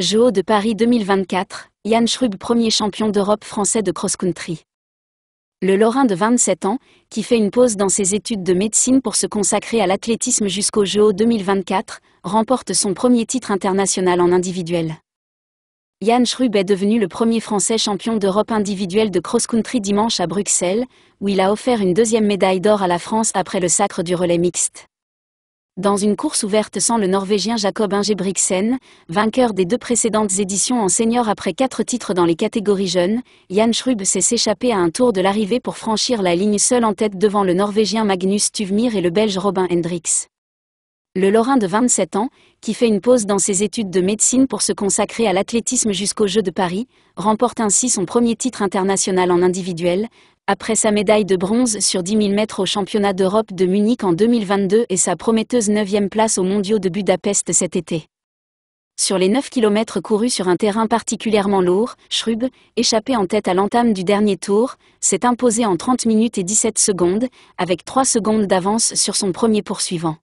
Jeux de Paris 2024, Yann Schrub premier champion d'Europe français de cross-country. Le Lorrain de 27 ans, qui fait une pause dans ses études de médecine pour se consacrer à l'athlétisme jusqu'au Jeux 2024, remporte son premier titre international en individuel. Yann Schrub est devenu le premier français champion d'Europe individuel de cross-country dimanche à Bruxelles, où il a offert une deuxième médaille d'or à la France après le sacre du relais mixte. Dans une course ouverte sans le Norvégien Jacob Ingebrigtsen, vainqueur des deux précédentes éditions en senior après quatre titres dans les catégories jeunes, Jan Schrub s'est échappé à un tour de l'arrivée pour franchir la ligne seul en tête devant le Norvégien Magnus Tuvmir et le Belge Robin Hendrix. Le Lorrain de 27 ans, qui fait une pause dans ses études de médecine pour se consacrer à l'athlétisme jusqu'aux Jeux de Paris, remporte ainsi son premier titre international en individuel, après sa médaille de bronze sur 10 000 mètres aux championnats d'Europe de Munich en 2022 et sa prometteuse 9e place aux mondiaux de Budapest cet été. Sur les 9 km courus sur un terrain particulièrement lourd, Schrub, échappé en tête à l'entame du dernier tour, s'est imposé en 30 minutes et 17 secondes, avec 3 secondes d'avance sur son premier poursuivant.